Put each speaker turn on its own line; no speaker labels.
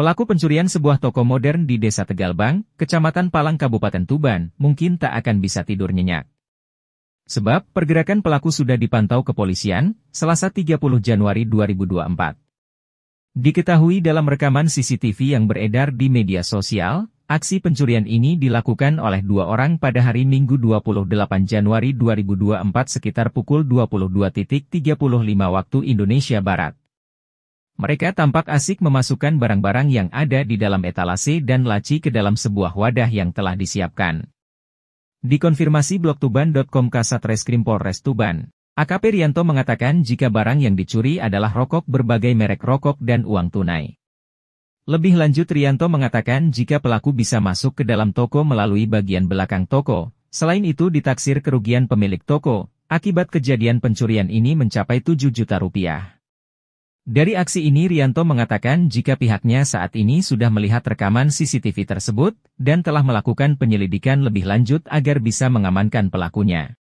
Pelaku pencurian sebuah toko modern di Desa Tegalbang, Kecamatan Palang Kabupaten Tuban, mungkin tak akan bisa tidur nyenyak. Sebab, pergerakan pelaku sudah dipantau kepolisian, selasa 30 Januari 2024. Diketahui dalam rekaman CCTV yang beredar di media sosial, aksi pencurian ini dilakukan oleh dua orang pada hari Minggu 28 Januari 2024 sekitar pukul 22.35 waktu Indonesia Barat. Mereka tampak asik memasukkan barang-barang yang ada di dalam etalase dan laci ke dalam sebuah wadah yang telah disiapkan. Dikonfirmasi blogtuban.com Kasat Reskrim Polres Tuban, AKP Rianto mengatakan jika barang yang dicuri adalah rokok berbagai merek rokok dan uang tunai. Lebih lanjut Rianto mengatakan jika pelaku bisa masuk ke dalam toko melalui bagian belakang toko, selain itu ditaksir kerugian pemilik toko, akibat kejadian pencurian ini mencapai 7 juta rupiah. Dari aksi ini Rianto mengatakan jika pihaknya saat ini sudah melihat rekaman CCTV tersebut, dan telah melakukan penyelidikan lebih lanjut agar bisa mengamankan pelakunya.